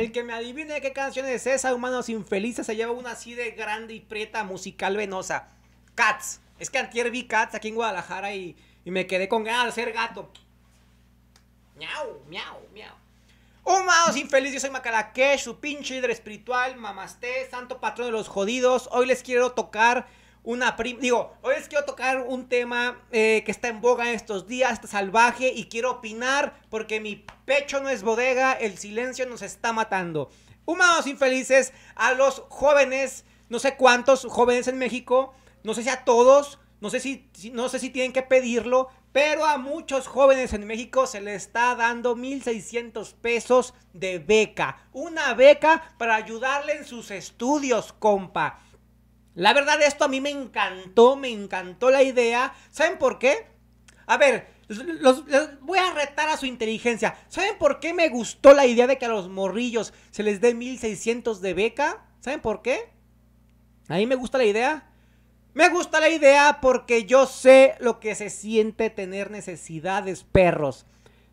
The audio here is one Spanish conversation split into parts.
El que me adivine qué canción es esa, humanos infelices, se lleva una así de grande y preta musical venosa. Cats. Es que antier vi Cats aquí en Guadalajara y, me quedé con ganas de ser gato. Miau, miau, miau. Humanos infelices, yo soy Macaraque, su pinche líder espiritual, mamasté, santo patrón de los jodidos. Hoy les quiero tocar una prima. Digo, hoy les quiero tocar un tema eh, que está en boga estos días, salvaje, y quiero opinar porque mi pecho no es bodega, el silencio nos está matando. Humanos infelices, a los jóvenes, no sé cuántos jóvenes en México, no sé si a todos, no sé si, no sé si tienen que pedirlo, pero a muchos jóvenes en México se les está dando 1.600 pesos de beca. Una beca para ayudarle en sus estudios, compa. La verdad, esto a mí me encantó, me encantó la idea. ¿Saben por qué? A ver, los, voy a retar a su inteligencia. ¿Saben por qué me gustó la idea de que a los morrillos se les dé 1600 de beca? ¿Saben por qué? A mí me gusta la idea. Me gusta la idea porque yo sé lo que se siente tener necesidades, perros.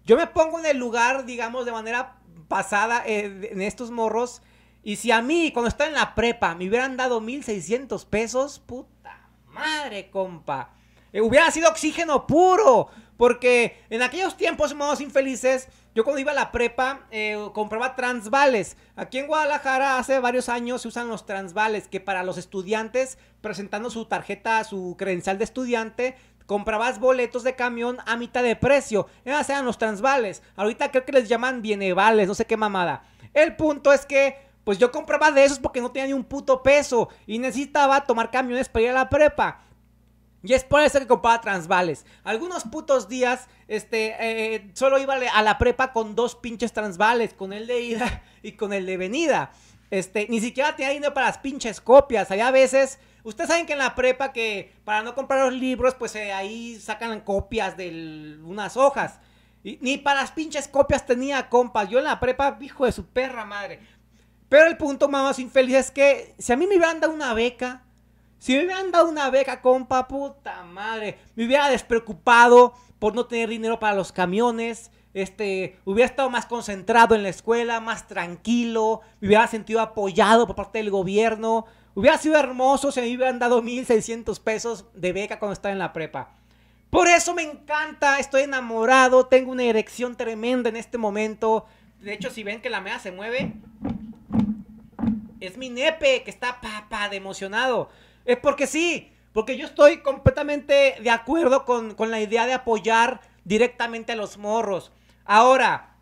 Yo me pongo en el lugar, digamos, de manera pasada eh, en estos morros y si a mí, cuando estaba en la prepa, me hubieran dado 1600 pesos, puta madre, compa. Eh, hubiera sido oxígeno puro. Porque en aquellos tiempos, más infelices, yo cuando iba a la prepa, eh, compraba transvales. Aquí en Guadalajara hace varios años se usan los transvales, que para los estudiantes, presentando su tarjeta, su credencial de estudiante, comprabas boletos de camión a mitad de precio. Esas eran los transvales. Ahorita creo que les llaman bienevales, no sé qué mamada. El punto es que pues yo compraba de esos porque no tenía ni un puto peso y necesitaba tomar camiones para ir a la prepa. Y es por eso que compraba transvales. Algunos putos días, este, eh, solo iba a la prepa con dos pinches transvales, con el de ida y con el de venida. Este, ni siquiera tenía dinero para las pinches copias. Había veces, ustedes saben que en la prepa que para no comprar los libros, pues eh, ahí sacan copias de unas hojas. Y, ni para las pinches copias tenía compas. Yo en la prepa, hijo de su perra madre. Pero el punto más infeliz es que si a mí me hubieran dado una beca, si me hubieran dado una beca, compa, puta madre, me hubiera despreocupado por no tener dinero para los camiones, este, hubiera estado más concentrado en la escuela, más tranquilo, me hubiera sentido apoyado por parte del gobierno, hubiera sido hermoso si me hubieran dado 1.600 pesos de beca cuando estaba en la prepa. Por eso me encanta, estoy enamorado, tengo una erección tremenda en este momento. De hecho, si ven que la mea se mueve, es mi nepe que está papá de emocionado. Es porque sí, porque yo estoy completamente de acuerdo con, la idea de apoyar directamente a los morros. Ahora,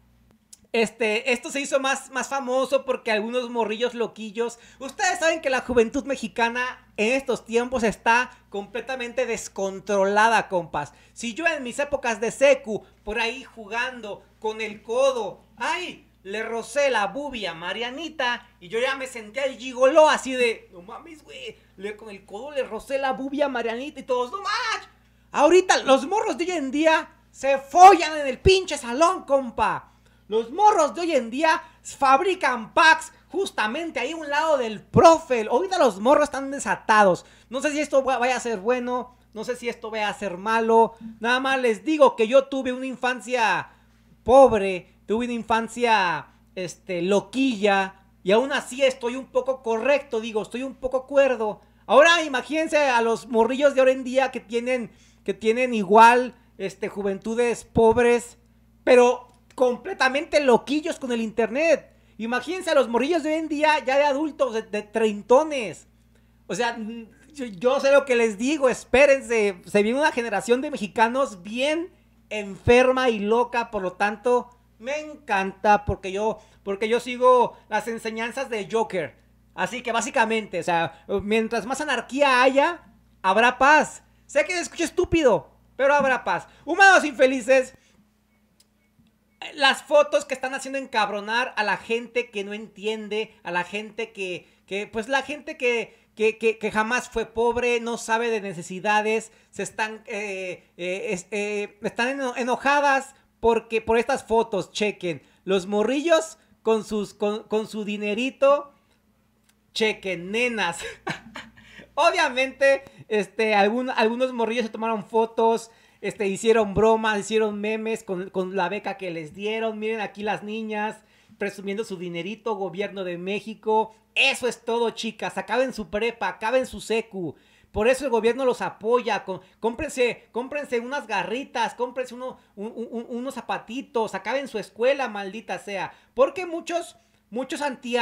este, esto se hizo más, más famoso porque algunos morrillos loquillos. Ustedes saben que la juventud mexicana en estos tiempos está completamente descontrolada, compas. Si yo en mis épocas de secu, por ahí jugando con el codo, ¡ay! le rocé la bubia Marianita y yo ya me senté el gigoló así de, no mames, güey, con el codo le rocé la bubia Marianita y todos, no mames. Ahorita los morros de hoy en día se follan en el pinche salón, compa. Los morros de hoy en día fabrican packs justamente ahí a un lado del profe. Ahorita los morros están desatados. No sé si esto vaya a ser bueno, no sé si esto vaya a ser malo. Nada más les digo que yo tuve una infancia pobre tuve una infancia este, loquilla y aún así estoy un poco correcto, digo, estoy un poco cuerdo. Ahora imagínense a los morrillos de hoy en día que tienen, que tienen igual este, juventudes pobres, pero completamente loquillos con el internet. Imagínense a los morrillos de hoy en día ya de adultos, de, treintones. O sea, yo, yo, sé lo que les digo, espérense. Se viene una generación de mexicanos bien enferma y loca, por lo tanto, me encanta porque yo, porque yo sigo las enseñanzas de Joker. Así que básicamente, o sea, mientras más anarquía haya, habrá paz. Sé que escucho estúpido, pero habrá paz. Humanos infelices. Las fotos que están haciendo encabronar a la gente que no entiende, a la gente que, que pues la gente que, que, que, jamás fue pobre, no sabe de necesidades, se están, eh, eh, eh, están enojadas porque por estas fotos, chequen, los morrillos con, sus, con, su dinerito, chequen, nenas. Obviamente, este, algunos morrillos se tomaron fotos, este, hicieron bromas, hicieron memes con, con la beca que les dieron. Miren aquí las niñas presumiendo su dinerito, gobierno de México. Eso es todo, chicas. Acaben su prepa, acaben su secu. Por eso el gobierno los apoya. Con, cómprense, unas garritas, cómprense uno, unos zapatitos, acaben su escuela, maldita sea. Porque muchos, muchos anti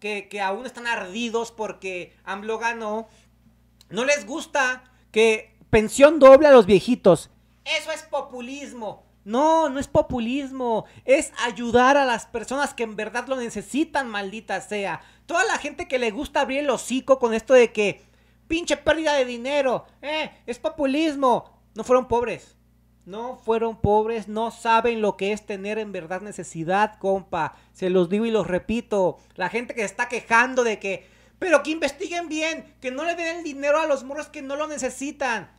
que, aún están ardidos porque AMLO ganó, no les gusta que pensión doble a los viejitos. Eso es populismo. No, no es populismo, es ayudar a las personas que en verdad lo necesitan, maldita sea. Toda la gente que le gusta abrir el hocico con esto de que pinche pérdida de dinero, eh, es populismo. No fueron pobres. No fueron pobres, no saben lo que es tener en verdad necesidad, compa. Se los digo y los repito. La gente que se está quejando de que, pero que investiguen bien, que no le den el dinero a los morros que no lo necesitan.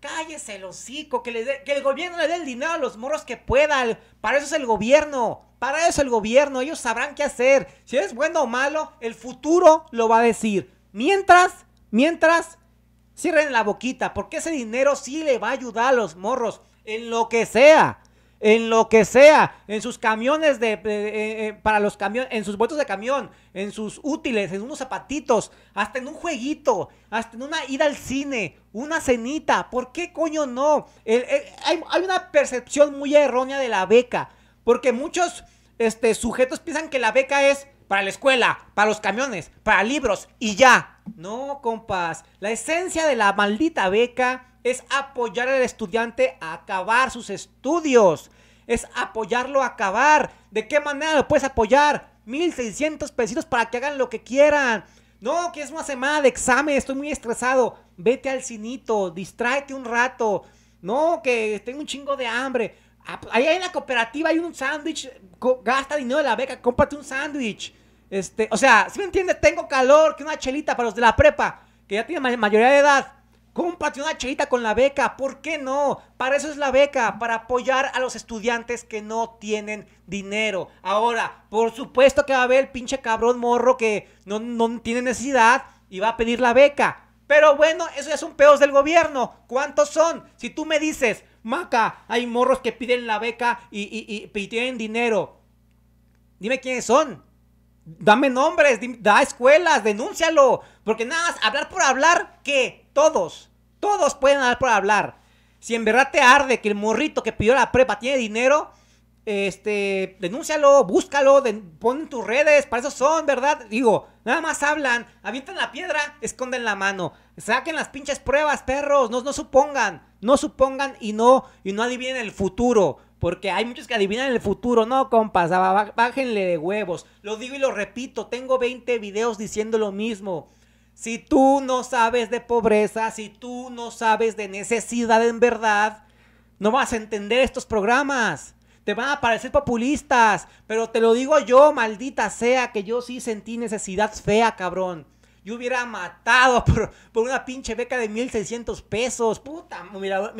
Cállese el hocico, que, le que el gobierno le dé el dinero a los morros que puedan! Para eso es el gobierno. Para eso es el gobierno. Ellos sabrán qué hacer. Si es bueno o malo, el futuro lo va a decir. Mientras, Mientras, cierren la boquita, porque ese dinero sí le va a ayudar a los morros, en lo que sea, en lo que sea, en sus camiones de, eh, eh, para los camiones, en sus vueltos de camión, en sus útiles, en unos zapatitos, hasta en un jueguito, hasta en una ida al cine, una cenita, ¿por qué coño no? hay, una percepción muy errónea de la beca, porque muchos este, sujetos piensan que la beca es para la escuela, para los camiones, para libros y ya. No, compas. La esencia de la maldita beca es apoyar al estudiante a acabar sus estudios. Es apoyarlo a acabar. ¿De qué manera lo puedes apoyar? 1600 pesitos para que hagan lo que quieran. No, que es una semana de examen, estoy muy estresado. Vete al cinito, distráete un rato. No, que tengo un chingo de hambre. Ah, ahí hay la cooperativa, hay un sándwich. Gasta dinero de la beca, cómprate un sándwich. Este, o sea, si ¿sí me entiende, tengo calor, que una chelita para los de la prepa, que ya tienen mayoría de edad. Cómprate una chelita con la beca, ¿por qué no? Para eso es la beca, para apoyar a los estudiantes que no tienen dinero. Ahora, por supuesto que va a haber el pinche cabrón morro que no, tiene necesidad y va a pedir la beca. Pero bueno, eso ya un peos del gobierno. ¿Cuántos son? Si tú me dices, Maca, hay morros que piden la beca y, y, y, y tienen dinero. Dime quiénes son. Dame nombres, da escuelas, denúncialo. Porque nada más, hablar por hablar, que todos, todos pueden hablar por hablar. Si en verdad te arde que el morrito que pidió la prepa tiene dinero, este, denúncialo, búscalo, pon tus redes, para eso son, ¿verdad? Digo, nada más hablan, avientan la piedra, esconden la mano, saquen las pinches pruebas, perros, no, no supongan, no supongan y no, y no adivinen el futuro. Porque hay muchos que adivinan el futuro. No, compas, bájenle de huevos. Lo digo y lo repito. Tengo 20 videos diciendo lo mismo. Si tú no sabes de pobreza, si tú no sabes de necesidad en verdad, no vas a entender estos programas. Te van a parecer populistas. Pero te lo digo yo, maldita sea, que yo sí sentí necesidad fea, cabrón hubiera matado por, por una pinche beca de 1600 pesos. Puta, mira,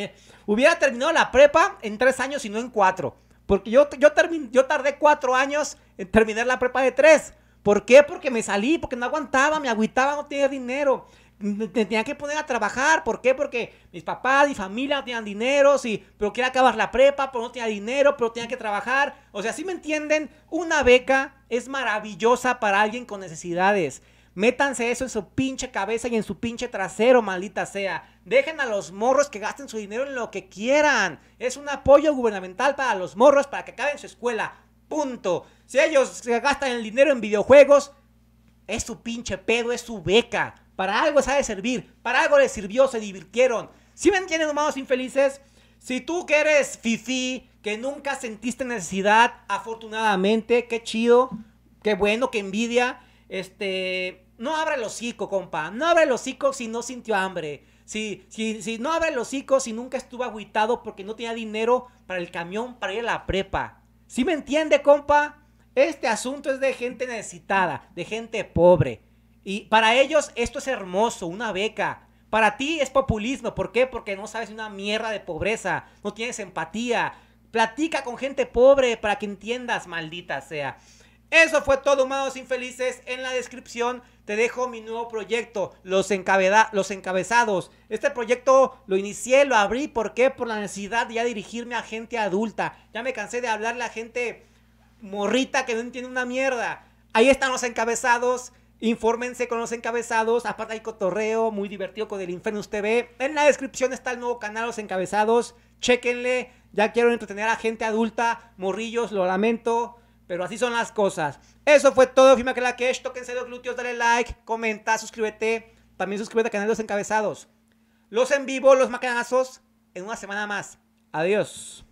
hubiera terminado la prepa en tres años y no en cuatro. Porque yo, yo, termin, yo tardé cuatro años en terminar la prepa de tres. ¿Por qué? Porque me salí, porque no aguantaba, me agüitaba, no tenía dinero. Me tenía que poner a trabajar. ¿Por qué? Porque mis papás, y familia no tenían dinero, sí, pero quería acabar la prepa, pero no tenía dinero, pero tenía que trabajar. O sea, si me entienden, una beca es maravillosa para alguien con necesidades. Métanse eso en su pinche cabeza y en su pinche trasero, maldita sea. Dejen a los morros que gasten su dinero en lo que quieran. Es un apoyo gubernamental para los morros para que acaben su escuela. Punto. Si ellos gastan el dinero en videojuegos, es su pinche pedo, es su beca. Para algo sabe servir, para algo les sirvió, se divirtieron. Si ¿Sí me entienden, infelices, si tú que eres fifi, que nunca sentiste necesidad, afortunadamente, qué chido, qué bueno, qué envidia. Este, no abre el hocico, compa. No abre el hocico si no sintió hambre. Si, si, si no abre el hocico si nunca estuvo aguitado porque no tenía dinero para el camión para ir a la prepa. ¿Sí me entiende, compa? Este asunto es de gente necesitada, de gente pobre. Y para ellos esto es hermoso, una beca. Para ti es populismo. ¿Por qué? Porque no sabes una mierda de pobreza, no tienes empatía. Platica con gente pobre para que entiendas, maldita sea. Eso fue todo, humanos infelices. En la descripción te dejo mi nuevo proyecto, los, los encabezados. Este proyecto lo inicié, lo abrí, ¿por qué? Por la necesidad de ya dirigirme a gente adulta. Ya me cansé de hablarle a gente morrita que no entiende una mierda. Ahí están los encabezados. Infórmense con los encabezados. Aparte hay cotorreo muy divertido con el Inferno TV. En la descripción está el nuevo canal Los Encabezados. chequenle, Ya quiero entretener a gente adulta. Morrillos, lo lamento. Pero así son las cosas. Eso fue todo. Firma que la que es. Tóquense los glúteos. Dale like. Comenta. Suscríbete. También suscríbete a canal de los encabezados. Los en vivo, los macanazos. En una semana más. Adiós.